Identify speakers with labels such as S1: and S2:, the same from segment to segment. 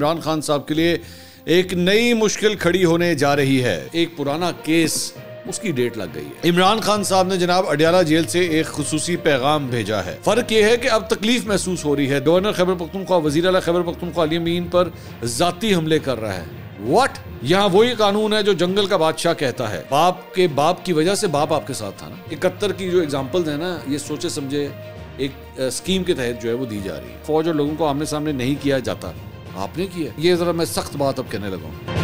S1: इमरान खान साहब के लिए एक नई मुश्किल खड़ी होने जा रही है एक पुराना केस उसकी डेट लग गई है इमरान खान साहब ने जनाब अडियाला जेल से एक खसूसी पैगाम भेजा है फर्क यह है कि अब तकलीफ महसूस हो रही है गवर्नर खैबर पख्तूनख्वा वजीर अला खैबर पख्तूनख्वा अली मीन पर जाती हमले कर रहा है वट यहाँ वही कानून है जो जंगल का बादशाह कहता है बाप के बाप की वजह से बाप आपके साथ था ना इकहत्तर की जो एग्जाम्पल है ना ये सोचे समझे एक स्कीम के तहत जो है वो दी जा रही है फौज और लोगों को आमने सामने नहीं किया जाता आपने किया ये ज़रा मैं सख्त बात अब कहने लगा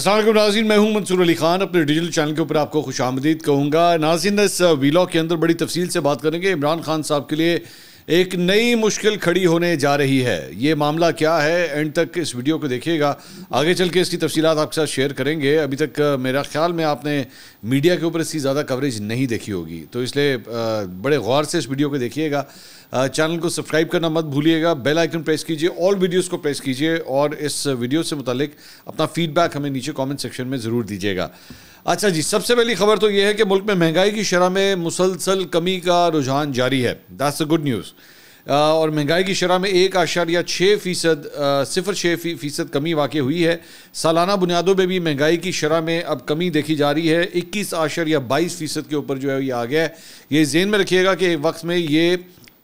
S1: असल नाजीन मैं हूं मंसूर अली खान अपने डिजिटल चैनल के ऊपर आपको खुश आमदीद कहूँगा नाजिन इस वीलॉग के अंदर बड़ी तफसील से बात करेंगे इमरान खान साहब के लिए एक नई मुश्किल खड़ी होने जा रही है ये मामला क्या है एंड तक इस वीडियो को देखिएगा आगे चल के इसकी तफसीत आपके साथ शेयर करेंगे अभी तक मेरा ख्याल में आपने मीडिया के ऊपर इसकी ज़्यादा कवरेज नहीं देखी होगी तो इसलिए बड़े गौर से इस वीडियो को देखिएगा चैनल को सब्सक्राइब करना मत भूलिएगा बेल आइकन प्रेस कीजिए ऑल वीडियोस को प्रेस कीजिए और इस वीडियो से मुतलिक अपना फीडबैक हमें नीचे कमेंट सेक्शन में ज़रूर दीजिएगा अच्छा जी सबसे पहली खबर तो यह है कि मुल्क में महंगाई की शरह में मुसलसल कमी का रुझान जारी है दैट्स अ गुड न्यूज़ और महंगाई की शरह में एक आशारिया छः फ़ीसद सिफर छः फ़ीसद कमी वाक़ हुई है सालाना बुनियादों में भी महंगाई की शरह में अब कमी देखी जा रही है इक्कीस आशारिया बाईस फ़ीसद के ऊपर जो है ये आ गया है ये जेन में रखिएगा कि वक्त में ये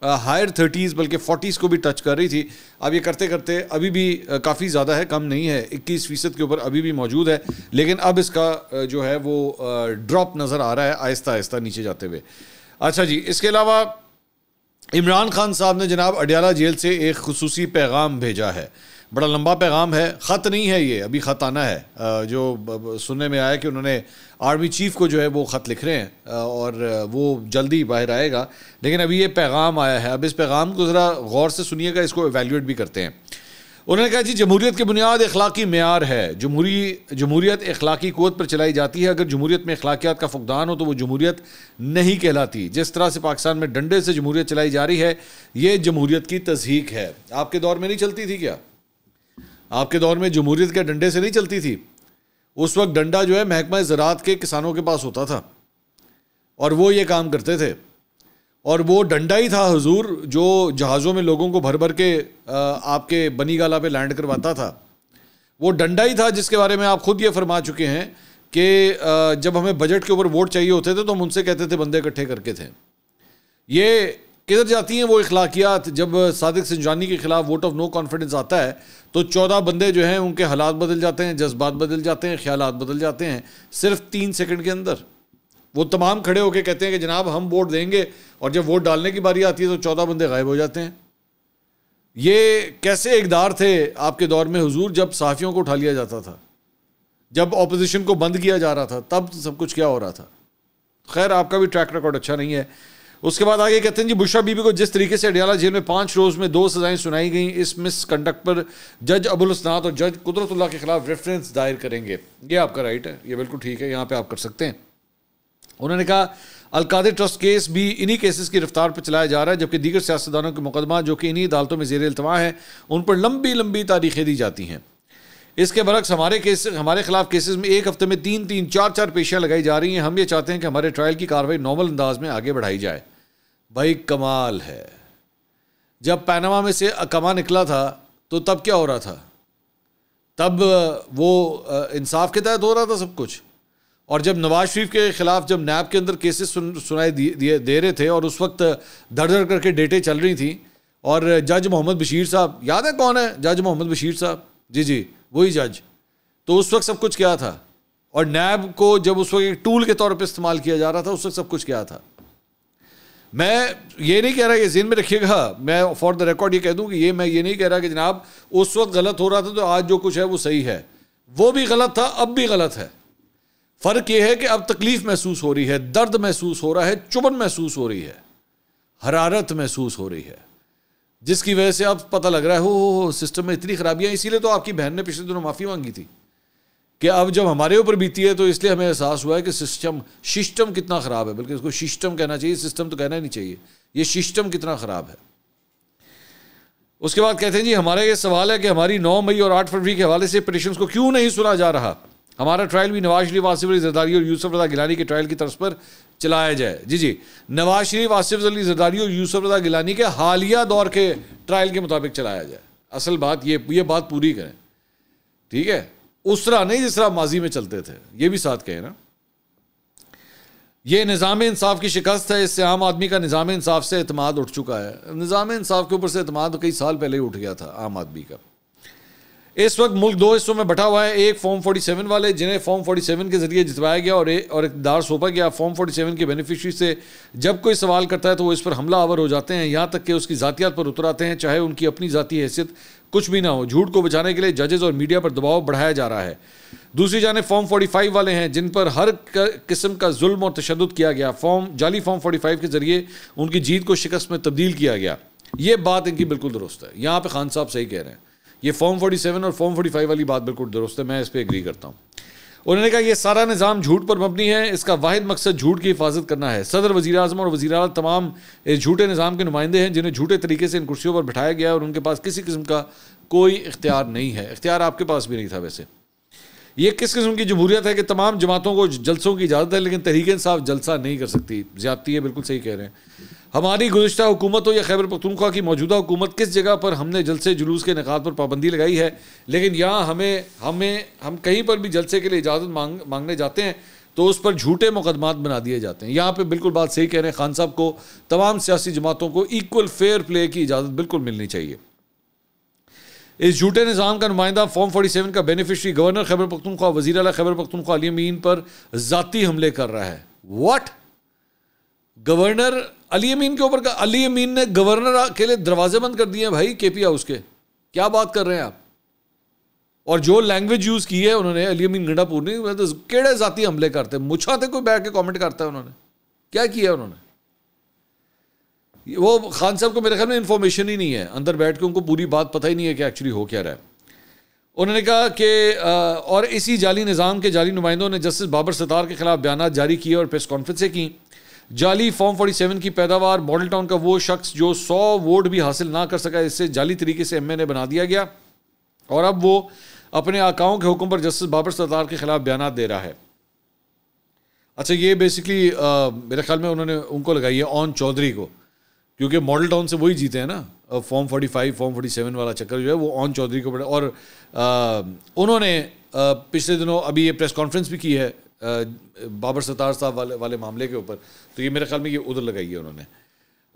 S1: हायर थर्टीज़ बल्कि फोर्टीज़ को भी टच कर रही थी अब ये करते करते अभी भी काफ़ी ज़्यादा है कम नहीं है इक्कीस फ़ीसद के ऊपर अभी भी मौजूद है लेकिन अब इसका जो है वो ड्रॉप नज़र आ रहा है आहिस्ता आहिस्ता नीचे जाते हुए अच्छा जी इसके अलावा इमरान खान साहब ने जनाब अडियाला जेल से एक खसूसी पैगाम भेजा है बड़ा लंबा पैगाम है ख़त नहीं है ये अभी ख़त आना है जो सुनने में आया कि उन्होंने आर्मी चीफ को जो है वो ख़त लिख रहे हैं और वो जल्दी बाहर आएगा लेकिन अभी ये पैगाम आया है अब इस पैगाम को ज़रा गौर से सुनिएगा इसको एवेल्यूट भी करते हैं उन्होंने कहा जी जमहूरीत की बुनियाद अखलाकी मैार है जमहूरी जमहूरीत अखलाकी कोत पर चलाई जाती है अगर जमहूरीत में अखलाकियात का फुकदान हो तो वो जमहूरीत नहीं कहलाती जिस तरह से पाकिस्तान में डंडे से जमहूरीत चलाई जा रही है ये जमहूरीत की तजहीक है आपके दौर में नहीं चलती थी क्या आपके दौर में जमहूरीत के डंडे से नहीं चलती थी उस वक्त डंडा जो है महकमा ज़रात के किसानों के पास होता था और वो ये काम करते थे और वो डंडा ही था हजूर जो जहाज़ों में लोगों को भर भर के आपके बनी गाला पे लैंड करवाता था वो डंडा ही था जिसके बारे में आप खुद ये फरमा चुके हैं कि जब हमें बजट के ऊपर वोट चाहिए होते थे तो हम उनसे कहते थे बंदे इकट्ठे करके थे ये किधर जाती हैं वो इखलाकियात जब सादिक सिंजानी के खिलाफ वोट ऑफ नो कॉन्फिडेंस आता है तो चौदह बंदे जो हैं उनके हालात बदल जाते हैं जज्बात बदल जाते हैं ख्याल बदल जाते हैं सिर्फ तीन सेकेंड के अंदर वो तमाम खड़े होकर कहते हैं कि जनाब हम वोट देंगे और जब वोट डालने की बारी आती है तो चौदह बंदे गायब हो जाते हैं ये कैसे इकदार थे आपके दौर में हुजूर जब साफियों को उठा लिया जाता था जब अपोजिशन को बंद किया जा रहा था तब सब कुछ क्या हो रहा था खैर आपका भी ट्रैक रिकॉर्ड अच्छा नहीं है उसके बाद आगे कहते हैं जी बुशरा बीबी को जिस तरीके से अडियाला जेल में पाँच रोज़ में दो सजाएं सुनाई गई इस मिस कंडक्ट पर जज अबुल उसनात और जज कुदरतुल्ला के खिलाफ रेफरेंस दायर करेंगे ये आपका राइट है ये बिल्कुल ठीक है यहाँ पर आप कर सकते हैं उन्होंने कहा अलकादे ट्रस्ट केस भी इन्हीं केसेस की रफ्तार पर चलाया जा रहा है जबकि दीगर सियासतदानों के मुकदमा जो कि इन्हीं अदालतों में जेर अल्तवा हैं उन पर लंबी लंबी तारीखें दी जाती हैं इसके बरक्स हमारे केस हमारे खिलाफ केसेस में एक हफ्ते में तीन तीन चार चार पेशियाँ लगाई जा रही हैं हम ये चाहते हैं कि हमारे ट्रायल की कार्रवाई नॉर्मल अंदाज में आगे बढ़ाई जाए भाई कमाल है जब पैनामा में से अकमा निकला था तो तब क्या हो रहा था तब वो इंसाफ के तहत हो रहा था सब कुछ और जब नवाज शरीफ के ख़िलाफ़ जब नैब के अंदर केसेस सुन सुनाए दिए दे रहे थे और उस वक्त धड़ धड़ करके डेटें चल रही थी और जज मोहम्मद बशीर साहब याद है कौन है जज मोहम्मद बशीर साहब जी जी वही जज तो उस वक्त सब कुछ क्या था और नैब को जब उस वक्त एक टूल के तौर पर इस्तेमाल किया जा रहा था उस वक्त सब कुछ क्या था मैं ये नहीं कह रहा कि जिन में रखिएगा मैं फॉर द रिकॉर्ड ये कह दूँ कि ये मैं ये नहीं कह रहा कि जनाब उस वक्त गलत हो रहा था तो आज जो कुछ है वो सही है वो भी गलत था अब भी गलत है फ़र्क ये है कि अब तकलीफ़ महसूस हो रही है दर्द महसूस हो रहा है चुभन महसूस हो रही है हरारत महसूस हो रही है जिसकी वजह से अब पता लग रहा है हो सिस्टम में इतनी ख़राबियाँ इसीलिए तो आपकी बहन ने पिछले दिनों माफ़ी मांगी थी कि अब जब हमारे ऊपर बीती है तो इसलिए हमें एहसास हुआ है कि सिस्टम सिस्टम कितना ख़राब है बल्कि इसको सिस्टम कहना चाहिए सिस्टम तो कहना ही नहीं चाहिए ये सिस्टम कितना ख़राब है उसके बाद कहते हैं जी हमारा ये सवाल है कि हमारी नौ मई और आठ फरवरी के हवाले से पटिशन को क्यों नहीं सुना जा रहा हमारा ट्रायल भी नवाज शरीफ आसिफ अली जरदारी और यूसफ रजा गिलानी के ट्रायल की तरफ पर चलाया जाए जी जी नवाज शरीफ आसिफ अली जरदारी और यूसफ रजा गिलानी के हालिया दौर के ट्रायल के मुताबिक चलाया जाए असल बात ये ये बात पूरी करें ठीक है उस तरह नहीं जिस तरह माजी में चलते थे ये भी साथ कहे ना ये निज़ाम इंसाफ की शिकस्त है इससे आम आदमी का निज़ाम इंसाफ से अतमाद उठ चुका है निज़ाम इंसाफ के ऊपर से अतमाद कई साल पहले ही उठ गया था आम आदमी का इस वक्त मुल्क दो हिस्सों में बटा हुआ है एक फॉर्म फोर्टी सेवन वाले जिन्हें फॉर्म फोर्टी सेवन के जरिए जितवाया गया और एक और इकदार सौंपा गया फॉर्म फोर्टी सेवन के बेनिफिशरी से जब कोई सवाल करता है तो वो इस पर हमला आवर हो जाते हैं यहाँ तक कि उसकी ज़ातियात पर उतर आते हैं चाहे उनकी अपनी ज़ाती हैसियत कुछ भी ना हो झूठ को बचाने के लिए जजेस और मीडिया पर दबाव बढ़ाया जा रहा है दूसरी जाने फॉर्म 45 वाले हैं जिन पर हर किस्म का जुल्म और तशद किया गया फॉर्म जाली फॉर्म 45 के ज़रिए उनकी जीत को शिकस्त में तब्दील किया गया ये बात इनकी बिल्कुल दुरुस्त है यहाँ पर खान साहब सही कह रहे हैं ये फॉर्म 47 और फॉर्म 45 वाली बात बिल्कुल दुरुस्त है मैं इस पर एग्री करता हूँ उन्होंने कहा यह सारा निज़ाम झूठ पर मबनी है इसका वाद मकसद झूठ की हिफाजत करना है सदर वजी अजम और वजी अल तमाम इस झूठे निज़ाम के नुमाइंदे हैं जिन्हें झूठे तरीके से इन कुर्सियों पर बिठाया गया और उनके पास किसी किस्म का कोई इख्तियार नहीं है इख्तियार आपके पास भी नहीं था वैसे ये किस किस्म की जमहूरियत है कि तमाम जमातों को जलसों की इजाज़त है लेकिन तहरीक साफ जलसा नहीं कर सकती ज्यादती है बिल्कुल सही कह रहे हैं हमारी गुजशत हुकूमत हो या खैबर पख्तूनख्वा की मौजूदा हुकूमत किस जगह पर हमने जलसे जुलूस के निकात पर पाबंदी लगाई है लेकिन यहाँ हमें हमें हम कहीं पर भी जलसे के लिए इजाज़त मांग मांगने जाते हैं तो उस पर झूठे मुकदमात बना दिए जाते हैं यहाँ पर बिल्कुल बात सही कह रहे हैं खान साहब को तमाम सियासी जमातों को इक्वल फेयर प्ले की इजाज़त बिल्कुल मिलनी चाहिए इस झूठे निज़ाम का नुमाइंदा फॉर्म सेवन का बेनिफिशरी गवर्नर खैबर पख्तूनख्वा वजी अला खैबर पख्तूनख्वा अली मीन पर ज़ाती हमले कर रहा है वाट गवर्नर अली अमीन के ऊपर अली अमीन ने गवर्नर के लिए दरवाजे बंद कर दिए भाई के पी हाउस के क्या बात कर रहे हैं आप और जो लैंग्वेज यूज़ की है उन्होंने अली अमीन गंडापुर ने तो केड़े जाती हमले करते मुछाते कोई बैठ के कॉमेंट करता है उन्होंने क्या किया उन्होंने वो खान साहब को मेरे ख्याल में इंफॉर्मेशन ही नहीं है अंदर बैठ के उनको पूरी बात पता ही नहीं है कि एक्चुअली हो क्या रहा है उन्होंने कहा कि और इसी जाली निज़ाम के जाली नुमाइंदों ने जस्टिस बाबर सतार के खिलाफ बयान जारी किए और प्रेस कॉन्फ्रेंसें कहीं जाली फॉर्म 47 की पैदावार मॉडल टाउन का वो शख्स जो 100 वोट भी हासिल ना कर सका इससे जाली तरीके से एमएनए बना दिया गया और अब वो अपने आकाओं के हुक्म पर जस्टिस बाबर सरदार के खिलाफ बयान दे रहा है अच्छा ये बेसिकली मेरे ख्याल में उन्होंने उनको लगाई है ऑन चौधरी को क्योंकि मॉडल टाउन से वही जीते हैं ना फॉर्म 45 फॉर्म 47 वाला चक्कर जो है वो ऑन चौधरी को पड़े और आ, उन्होंने आ, पिछले दिनों अभी ये प्रेस कॉन्फ्रेंस भी की है बाबर सतार साहब वाले वाले मामले के ऊपर तो ये मेरे ख्याल में ये उधर लगाई है उन्होंने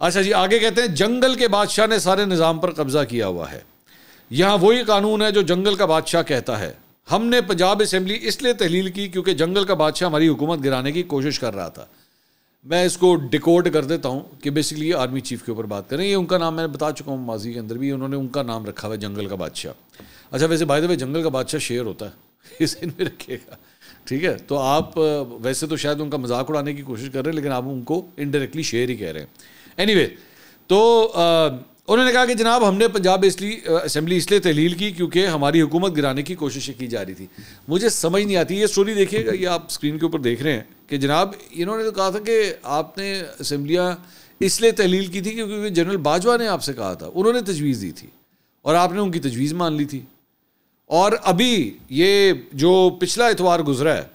S1: अच्छा जी आगे कहते हैं जंगल के बादशाह ने सारे निज़ाम पर कब्ज़ा किया हुआ है यहाँ वही कानून है जो जंगल का बादशाह कहता है हमने पंजाब असम्बली इसलिए तहलील की क्योंकि जंगल का बादशाह हमारी हुकूमत गिराने की कोशिश कर रहा था मैं इसको डिकोड कर देता हूँ कि बेसिकली आर्मी चीफ के ऊपर बात करें ये उनका नाम मैं बता चुका हूँ माजी के अंदर भी उन्होंने उनका नाम रखा हुआ है जंगल का बादशाह अच्छा वैसे भाई देवे जंगल का बादशाह शेर होता है इसे रखेगा ठीक है तो आप वैसे तो शायद उनका मजाक उड़ाने की कोशिश कर रहे हैं लेकिन आप उनको इनडायरेक्टली शेयर ही कह रहे हैं एनी तो उन्होंने कहा कि जनाब हमने पंजाब इसलिए असम्बली इसलिए तहलील की क्योंकि हमारी हुकूमत गिराने की कोशिशें की जा रही थी मुझे समझ नहीं आती ये स्टोरी देखिएगा ये आप स्क्रीन के ऊपर देख रहे हैं कि जनाब इन्होंने तो कहा था कि आपने असम्बलियाँ इसलिए तहलील की थी क्योंकि जनरल बाजवा ने आपसे कहा था उन्होंने तजवीज़ दी थी और आपने उनकी तजवीज़ मान ली थी और अभी ये जो पिछला इतवार गुजरा है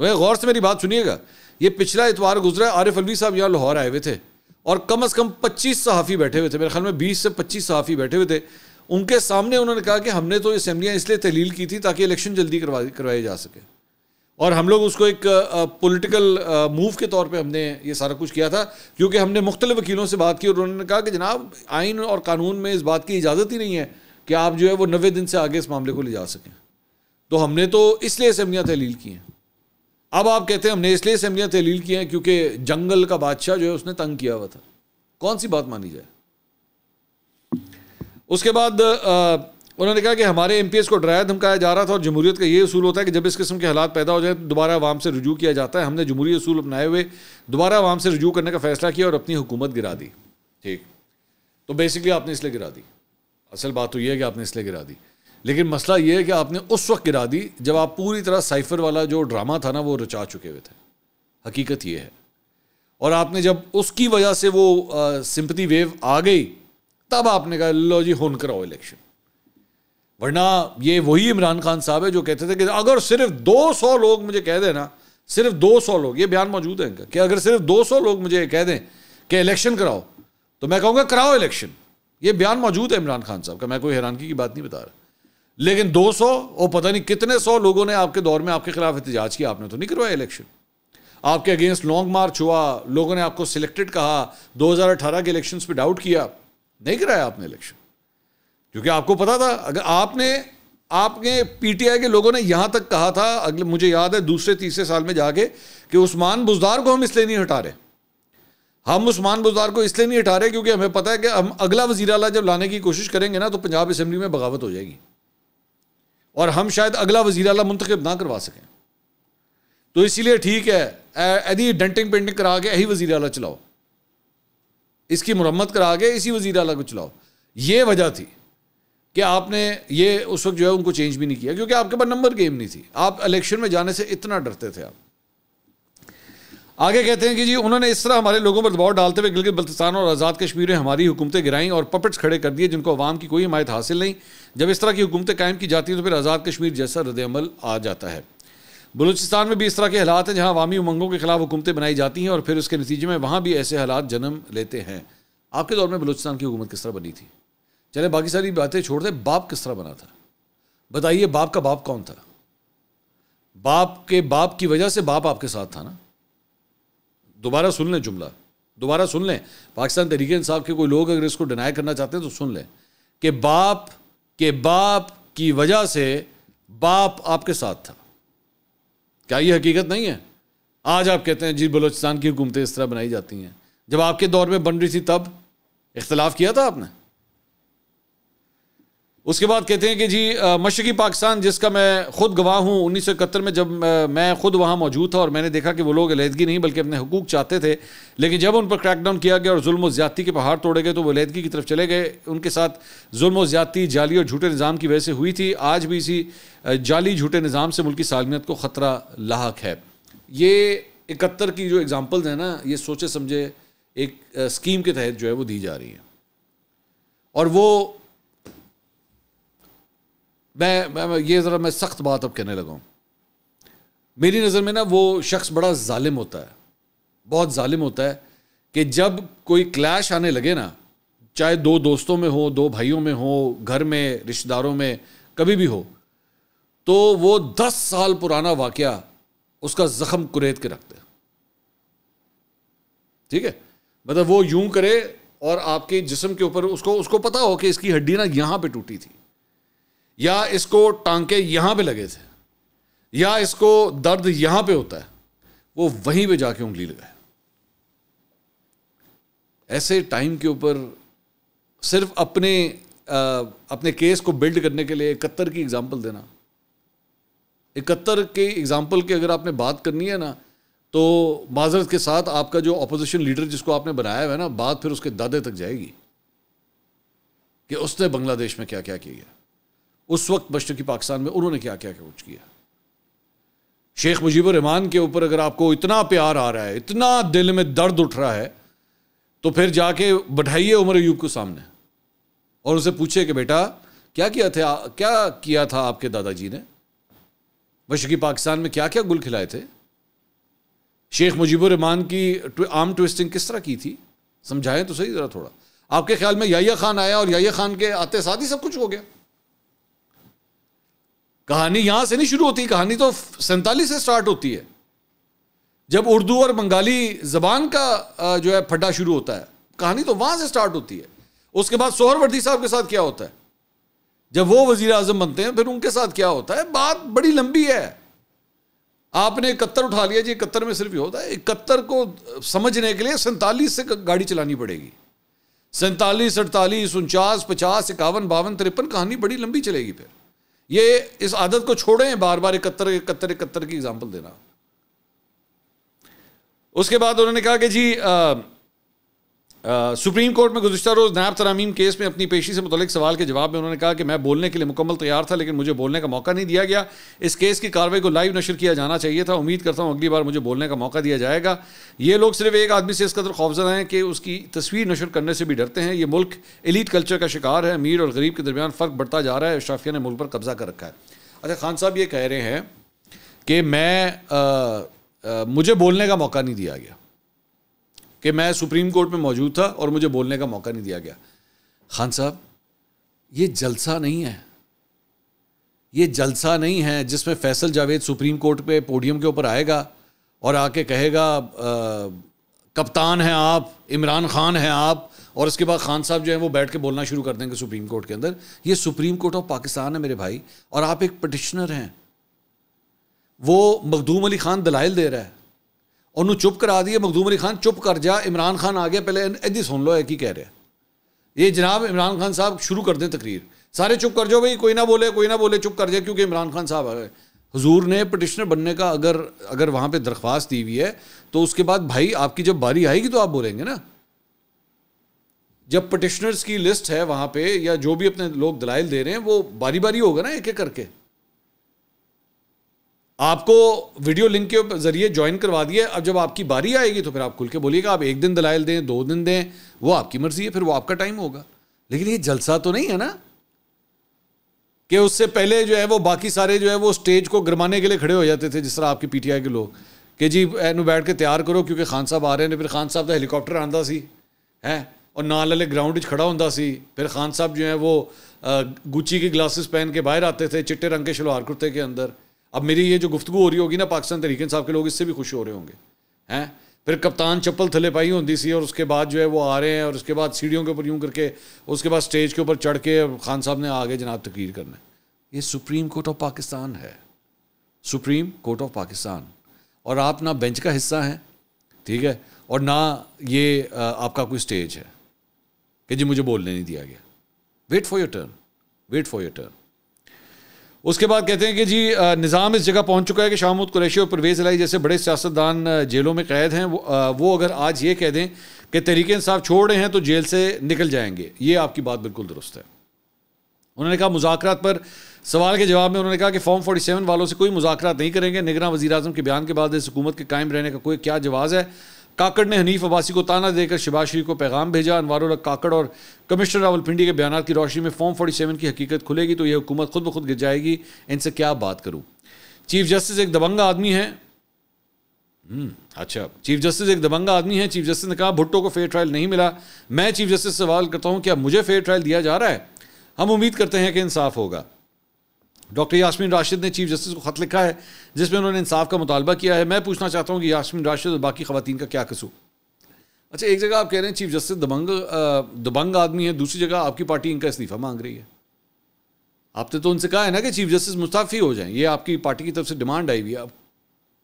S1: वह गौर से मेरी बात सुनिएगा ये पिछला इतवार गुजरा आरिफ अलवी साहब यहाँ लाहौर आए हुए थे और कम अज़ कम 25 सहाफ़ी बैठे हुए थे मेरे ख्याल में 20 से 25 सहाफ़ी बैठे हुए थे उनके सामने उन्होंने कहा कि हमने तो असम्बलियाँ इसलिए तहलील की थी ताकि इलेक्शन जल्दी करवा करवाए जा सके और हम लोग उसको एक पॉलिटिकल मूव के तौर पे हमने ये सारा कुछ किया था क्योंकि हमने मुख्तलिफ वकीलों से बात की और उन्होंने कहा कि जनाब आइन और कानून में इस बात की इजाज़त ही नहीं है कि आप जो है वो नबे दिन से आगे इस मामले को ले जा सकें तो हमने तो इसलिए असम्बलियाँ तहलील की हैं अब आप कहते हैं हमने इसलिए असम्बलियाँ तहलील की हैं क्योंकि जंगल का बादशाह जो है उसने तंग किया हुआ था कौन सी बात मानी जाए उसके बाद उन्होंने कहा कि हमारे एम को डराया धमकाया जा रहा था और जमहूरीत का ये असूल होता है कि जब इस किस्म के हालात पैदा हो जाए तो दोबारा आवाम से रजू किया जाता है हमने जमहूरी असूल अपनाए हुए दोबारा आवाम से रजू करने का फैसला किया और अपनी हुकूमत गिरा दी ठीक तो बेसिकली आपने इसलिए गिरा दी असल बात तो यह है कि आपने इसलिए गिरा दी लेकिन मसला यह है कि आपने उस वक्त गिरा दी जब आप पूरी तरह साइफर वाला जो ड्रामा था ना वो रचा चुके हुए थे हकीकत यह है और आपने जब उसकी वजह से वो सिंपती वेव आ गई तब आपने कहा लो जी होन कराओ इलेक्शन वरना ये वही इमरान खान साहब है जो कहते थे कि अगर सिर्फ 200 लोग मुझे कह दें ना सिर्फ 200 लोग ये बयान मौजूद है इनका कि अगर सिर्फ 200 लोग मुझे कह दें कि इलेक्शन कराओ तो मैं कहूँगा कराओ इलेक्शन ये बयान मौजूद है इमरान खान साहब का मैं कोई हैरानगी की बात नहीं बता रहा लेकिन 200 और पता नहीं कितने सौ लोगों ने आपके दौर में आपके खिलाफ एहतजाज किया आपने तो नहीं करवाया इलेक्शन आपके अगेंस्ट लॉन्ग मार्च हुआ लोगों ने आपको सिलेक्टेड कहा 2018 के इलेक्शंस पे डाउट किया नहीं कराया आपने इलेक्शन क्योंकि आपको पता था अगर आपने आपके आई के लोगों ने यहाँ तक कहा था अगले मुझे याद है दूसरे तीसरे साल में जाके कि उस्मान बुजदार को हम इसलिए नहीं हटा रहे हम उस्मान बुजार को इसलिए नहीं हटा रहे क्योंकि हमें पता है कि हम अगला वज़ी अला जब लाने की कोशिश करेंगे ना तो पंजाब असम्बली में बगावत हो जाएगी और हम शायद अगला वजीर अला मुंतब ना करवा सकें तो इसीलिए ठीक है यदि डेंटिंग पेंटिंग करा के यही वजीर अला चलाओ इसकी मुरम्मत करा के इसी वज़ी अला को चलाओ ये वजह थी कि आपने ये उस वक्त जो है उनको चेंज भी नहीं किया क्योंकि आपके पास नंबर गेम नहीं थी आप इलेक्शन में जाने से इतना डरते थे आप आगे कहते हैं कि जी उन्होंने इस तरह हमारे लोगों पर दबाव डालते हुए गिलगित बल्तिस्तान और आज़ाद कश्मीर में हमारी हुकूमतें गिराई और पपट्स खड़े कर दिए जिनको आवाम की कोई हमायत हासिल नहीं जब इस तरह की हुकूमतें कायम की जाती हैं तो फिर आज़ाद कश्मीर जैसा रदल आ जाता है बलूचिस्तान में भी इस तरह के हालात हैं जहाँ अवामी उमंगों के खिलाफ हुकूमतें बनाई जाती हैं और फिर उसके नतीजे में वहाँ भी ऐसे हालात जन्म लेते हैं आपके दौर में बलूचिस्तान की हुकूमत किस तरह बनी थी चले बाकी सारी बातें छोड़ दें बाप किस तरह बना था बताइए बाप का बाप कौन था बाप के बाप की वजह से बाप आपके साथ था ना दोबारा सुन लें जुमला दोबारा सुन लें पाकिस्तान तहरीक इंसाफ के कोई लोग अगर इसको डिनाई करना चाहते हैं तो सुन लें कि बाप के बाप की वजह से बाप आपके साथ था क्या ये हकीकत नहीं है आज आप कहते हैं जी बलोचिस्तान की हुकूमतें इस तरह बनाई जाती हैं जब आपके दौर में बन रही थी तब इख्तलाफ किया था आपने उसके बाद कहते हैं कि जी मशरक़ी पाकिस्तान जिसका मैं ख़ुद गवाह हूँ उन्नीस में जब मैं ख़ुद वहाँ मौजूद था और मैंने देखा कि वो लोग लहदगी नहीं बल्कि अपने हकूक़ चाहते थे लेकिन जब उन पर क्रैकडाउन किया गया और जुल्म ज़्यादती के पहाड़ तोड़े गए तो वो लहदगी की तरफ चले गए उनके साथ जुल्म ज़्यादती जाली और झूठे निज़ाम की वजह से हुई थी आज भी इसी जाली झूठे निज़ाम से मुल्की सालमियत को ख़तरा लाक है ये इकहत्तर की जो एग्ज़ाम्पल्स हैं ना ये सोचे समझे एक स्कीम के तहत जो है वो दी जा रही है और वो मैं, मैं ये ज़रा मैं सख्त बात अब कहने लगा हूँ मेरी नज़र में ना वो शख्स बड़ा ालिम होता है बहुत ालिम होता है कि जब कोई क्लैश आने लगे ना चाहे दो दोस्तों में हो दो भाइयों में हो घर में रिश्तेदारों में कभी भी हो तो वो दस साल पुराना वाक़ उसका ज़ख़म कुरेद के रखते ठीक है मतलब वो यूं करे और आपके जिसम के ऊपर उसको उसको पता हो कि इसकी हड्डी ना यहाँ पे टूटी थी या इसको टांके यहाँ पे लगे थे या इसको दर्द यहाँ पे होता है वो वहीं पे जाके उंगली लगाए ऐसे टाइम के ऊपर सिर्फ अपने आ, अपने केस को बिल्ड करने के लिए इकहत्तर की एग्जांपल देना इकहत्तर के एग्जांपल की अगर आपने बात करनी है ना तो माजरत के साथ आपका जो अपोजिशन लीडर जिसको आपने बनाया हुआ है ना बात फिर उसके दादे तक जाएगी कि उसने बांग्लादेश में क्या क्या किया उस वक्त मशरक़ी पाकिस्तान में उन्होंने क्या क्या कुछ किया शेख मुजीबर रहमान के ऊपर अगर आपको इतना प्यार आ रहा है इतना दिल में दर्द उठ रहा है तो फिर जाके बैठाइए उमर अयूब को सामने और उसे पूछे कि बेटा क्या किया था क्या किया था आपके दादाजी ने मशरक़ी पाकिस्तान में क्या क्या गुल खिलाए थे शेख मुजीबर रहमान की आर्म ट्विस्टिंग किस तरह की थी समझाएं तो सही ज़रा थोड़ा आपके ख्याल में याया खान आया और याया खान के आते साथ ही सब कुछ हो गया कहानी यहां से नहीं शुरू होती कहानी तो सैंतालीस से स्टार्ट होती है जब उर्दू और बंगाली जबान का जो है फटा शुरू होता है कहानी तो वहां से स्टार्ट होती है उसके बाद सोहरवर्दी साहब के साथ क्या होता है जब वो वजीर आजम बनते हैं फिर उनके साथ क्या होता है बात बड़ी लंबी है आपने इकहत्तर उठा लिया जी इकहत्तर में सिर्फ ये होता है इकहत्तर को समझने के लिए सैंतालीस से गाड़ी चलानी पड़ेगी सैंतालीस अड़तालीस उनचास पचास इक्यावन बावन तिरपन कहानी बड़ी लंबी चलेगी फिर ये इस आदत को छोड़े बार बार इकहत्तर इकहत्तर इकहत्तर की एग्जाम्पल देना उसके बाद उन्होंने कहा कि जी आ, सुप्रीम कोर्ट में गुजशत रोज़ नायब तरामीम केस में अपनी पेशी से मुतल सवाल के जवाब में उन्होंने कहा कि मैं बोलने के लिए मुकम्मल तैयार था लेकिन मुझे बोलने का मौका नहीं दिया गया इस केस की कार्रवाई को लाइव नशर किया जाना चाहिए था उम्मीद करता हूँ अगली बार मुझे बोलने का मौका दिया जाएगा ये लोग सिर्फ एक आदमी से इस कदर खौफजदा हैं कि उसकी तस्वीर नशर करने से भी डरते हैं ये मुल्क एलिट कल्चर का शिकार है अमीर और गरीब के दरमियान फ़र्क बढ़ता जा रहा है शाफिया ने मुल्क पर कब्ज़ा कर रखा है अच्छा खान साहब ये कह रहे हैं कि मैं मुझे बोलने का मौका नहीं दिया गया कि मैं सुप्रीम कोर्ट में मौजूद था और मुझे बोलने का मौका नहीं दिया गया खान साहब ये जलसा नहीं है ये जलसा नहीं है जिसमें फैसल जावेद सुप्रीम कोर्ट पे पोडियम के ऊपर आएगा और आके कहेगा आ, कप्तान हैं आप इमरान खान हैं आप और उसके बाद खान साहब जो है वो बैठ के बोलना शुरू कर देंगे सुप्रीम कोर्ट के अंदर ये सुप्रीम कोर्ट ऑफ पाकिस्तान है मेरे भाई और आप एक पटिशनर हैं वो मखदूम अली खान दलाइल दे रहा है उन्होंने चुप करा दिए मखदूम अली खान चुप कर जा इमरान खान आ गया पहले ਪਹਿਲੇ सुन लो है ਇਹ कह रहे हैं ये जनाब इमरान खान साहब शुरू कर दें तकरीर सारे चुप कर जाओ भाई कोई ना बोले कोई ना बोले चुप कर जाए क्योंकि इमरान खान साहब आए हजूर ने पटिशनर बनने का अगर अगर वहाँ पर दरख्वास्त दी हुई है तो उसके बाद भाई आपकी जब बारी आएगी तो आप बोलेंगे ना जब पटिशनर्स की लिस्ट है वहाँ पर या जो भी अपने लोग दलाइल दे रहे हैं वो बारी बारी होगा ना एक एक करके आपको वीडियो लिंक के जरिए ज्वाइन करवा दिया अब जब आपकी बारी आएगी तो फिर आप खुल के बोलिएगा आप एक दिन दलाइल दें दो दिन दें वो आपकी मर्जी है फिर वो आपका टाइम होगा लेकिन ये जलसा तो नहीं है ना कि उससे पहले जो है वो बाकी सारे जो है वो स्टेज को गरमाने के लिए खड़े हो जाते थे जिस तरह आपके पीटीआई के लोग कि जी एनू बैठ के तैयार करो क्योंकि खान साहब आ रहे हैं फिर खान साहब का तो हेलीकॉप्टर आंदा सी है और नाल वाले ग्राउंड खड़ा होंदा सी फिर खान साहब जो है वो गुची के ग्लासेस पहन के बाहर आते थे चिट्टे रंग के शलवार कुर्ते के अंदर अब मेरी ये जो गुफ्तु हो रही होगी ना पाकिस्तान तरीक़े साहब के लोग इससे भी खुश हो रहे होंगे हैं फिर कप्तान चप्पल थले पाई होती सी और उसके बाद जो है वो आ रहे हैं और उसके बाद सीढ़ियों के ऊपर यूं करके उसके बाद स्टेज के ऊपर चढ़ के खान साहब ने आगे जनाब तकीर करना ये सुप्रीम कोर्ट ऑफ पाकिस्तान है सुप्रीम कोर्ट ऑफ पाकिस्तान और आप ना बेंच का हिस्सा हैं ठीक है और ना ये आपका कोई स्टेज है कि जी मुझे बोलने नहीं दिया गया wait for your turn wait for your turn उसके बाद कहते हैं कि जी निज़ाम इस जगह पहुंच चुका है कि शाहमूद कुरैशी और परवेज़ अलाई जैसे बड़े सियासतदान जेलों में कैद हैं वो, वो अगर आज ये कह दें कि तरीके इंसाफ छोड़ रहे हैं तो जेल से निकल जाएंगे ये आपकी बात बिल्कुल दुरुस्त है उन्होंने कहा मुजाकरात पर सवाल के जवाब में उन्होंने कहा कि फॉर्म फोर्टी वालों से कोई मुजाकर नहीं करेंगे निगरान वजी के बयान के बाद इस हुकूमत के कायम रहने का कोई क्या जवाब है काकड़ ने हनीफ अब्बासी को ताना देकर शरीफ को पैगाम भेजा अनवर काकड़ और कमिश्नर रावलपिंडी के बयान की रोशनी में फॉर्म फोर्टी सेवन की हकीकत खुलेगी तो यह हुकूमत खुद ब खुद गिर जाएगी इनसे क्या बात करूँ चीफ जस्टिस एक दबंगा आदमी है हम्म, अच्छा चीफ जस्टिस एक दबंगा आदमी है चीफ जस्टिस ने कहा भुट्टो को फेयर ट्रायल नहीं मिला मैं चीफ जस्टिस से सवाल करता हूँ क्या मुझे फेयर ट्रायल दिया जा रहा है हम उम्मीद करते हैं कि इंसाफ होगा डॉक्टर यासमिन राशिद ने चीफ जस्टिस को ख़त लिखा है जिसमें उन्होंने इंसाफ का मुतालबा किया है मैं पूछना चाहता हूँ कि यासमिन राशिद और बाकी ख़वान का क्या कसूर अच्छा एक जगह आप कह रहे हैं चीफ जस्टिस दबंग दबंग आदमी है दूसरी जगह आपकी पार्टी इनका इस्तीफ़ा मांग रही है आपने तो, तो उनसे कहा है ना कि चीफ जस्टिस मुस्ताफ़ी हो जाएं ये आपकी पार्टी की तरफ से डिमांड आई हुई है अब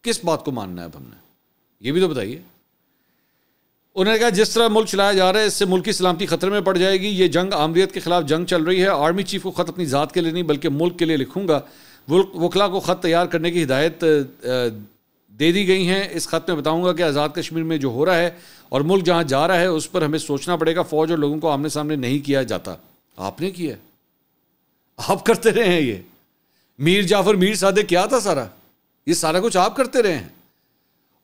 S1: किस बात को मानना है अब हमने ये भी तो बताइए उन्होंने कहा जिस तरह मुल्क चलाया जा रहा है इससे मुल्क की सलामती खतरे में पड़ जाएगी ये जंग आमरीत के खिलाफ जंग चल रही है आर्मी चीफ को ख़त अपनी ज़ात के लिए नहीं बल्कि मुल्क के लिए लिखूंगा वकला को ख़त तैयार करने की हिदायत दे दी गई हैं इस ख़त में बताऊँगा कि आज़ाद कश्मीर में जो हो रहा है और मुल्क जहाँ जा रहा है उस पर हमें सोचना पड़ेगा फ़ौज और लोगों को आमने सामने नहीं किया जाता आपने किया आप करते रहे हैं ये मीर जाफर मीर सादे क्या था सारा ये सारा कुछ आप करते रहे हैं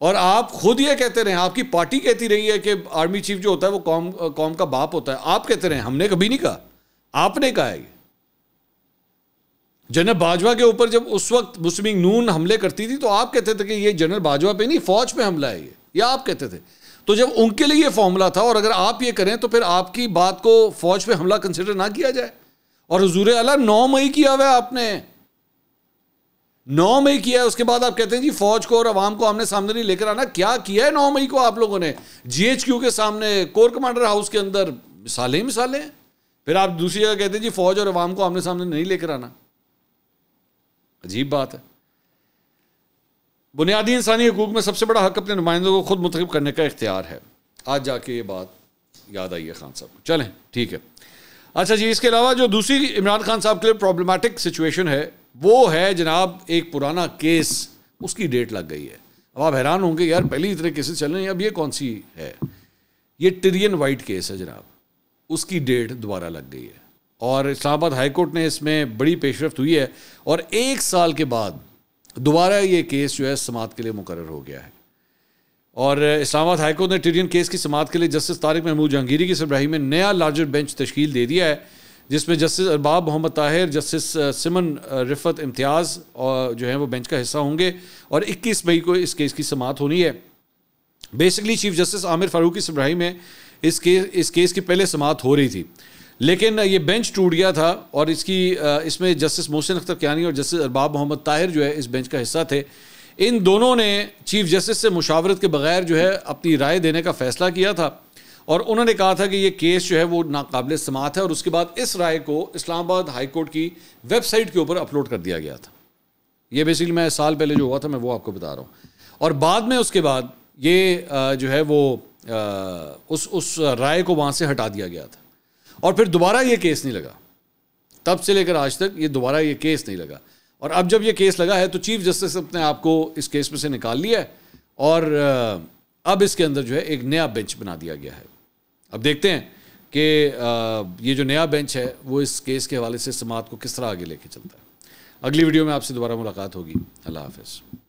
S1: और आप खुद ये कहते रहे आपकी पार्टी कहती रही है कि आर्मी चीफ जो होता है वो कौम कौम का बाप होता है आप कहते रहे हमने कभी नहीं कहा आपने कहा है जनरल बाजवा के ऊपर जब उस वक्त मुस्लिम नून हमले करती थी तो आप कहते थे कि ये जनरल बाजवा पे नहीं फौज पे हमला है ये या आप कहते थे तो जब उनके लिए ये फॉर्मूला था और अगर आप ये करें तो फिर आपकी बात को फौज पे हमला कंसिडर ना किया जाए और हजूर अला नौ मई किया हुआ आपने नौ मई किया है उसके बाद आप कहते हैं जी फौज को और अवाम को आमने सामने नहीं लेकर आना क्या किया है नौ मई को आप लोगों ने जीएचक्यू के सामने कोर कमांडर हाउस के अंदर मिसालें ही मिसालें फिर आप दूसरी जगह कहते हैं जी फौज और अवाम को आमने सामने नहीं लेकर आना अजीब बात है बुनियादी इंसानी हकूक में सबसे बड़ा हक अपने नुमाइंदों को खुद मुंतब करने का इख्तियार है आज जाके ये बात याद आई है खान साहब चलें ठीक है अच्छा जी इसके अलावा जो दूसरी इमरान खान साहब के लिए प्रॉब्लमेटिक सिचुएशन है वो है जनाब एक पुराना केस उसकी डेट लग गई है अब आप हैरान होंगे यार पहले इतने केसेस चल रहे हैं अब ये कौन सी है ये ट्रियन वाइट केस है जनाब उसकी डेट दोबारा लग गई है और इस्लामाबाद हाईकोर्ट ने इसमें बड़ी पेशरफ हुई है और एक साल के बाद दोबारा ये केस जो है समात के लिए मुकर हो गया है और इस्लामाबाद हाईकोर्ट ने ट्रियन केस की समात के लिए जस्टिस तारिक महमूद जहांगीरी की सरब्राहि में नया लार्जर बेंच तश्ील दे दिया है जिसमें जस्टिस अरबाब मोहम्मद ताहिर जस्टिस सिमन रिफत इम्तियाज़ और जो है वो बेंच का हिस्सा होंगे और 21 मई को इस केस की समात होनी है basically chief justice Aamer Farooq Ibrahim में इस केस इस केस की पहले समात हो रही थी लेकिन ये बेंच टूट गया था और इसकी इसमें जस्टिस मोहसिन अख्तर क्यानी और जस्टिस अरबाब मोहम्मद ताहिर जो है इस बेंच का हिस्सा थे इन दोनों ने चीफ जस्टिस से मुशावरत के बगैर जो है अपनी राय देने का फ़ैसला किया था और उन्होंने कहा था कि ये केस जो है वो नाकबिल समात है और उसके बाद इस राय को इस्लामाबाद हाईकोर्ट की वेबसाइट के ऊपर अपलोड कर दिया गया था ये बेसिकली मैं साल पहले जो हुआ था मैं वो आपको बता रहा हूँ और बाद में उसके बाद ये जो है वो उस उस राय को वहाँ से हटा दिया गया था और फिर दोबारा ये केस नहीं लगा तब से लेकर आज तक ये दोबारा ये केस नहीं लगा और अब जब ये केस लगा है तो चीफ जस्टिस ने आपको इस केस में से निकाल लिया है और अब इसके अंदर जो है एक नया बेंच बना दिया गया है अब देखते हैं कि ये जो नया बेंच है वो इस केस के हवाले से समात को किस तरह आगे लेके चलता है अगली वीडियो में आपसे दोबारा मुलाकात होगी अल्लाह हाफिज़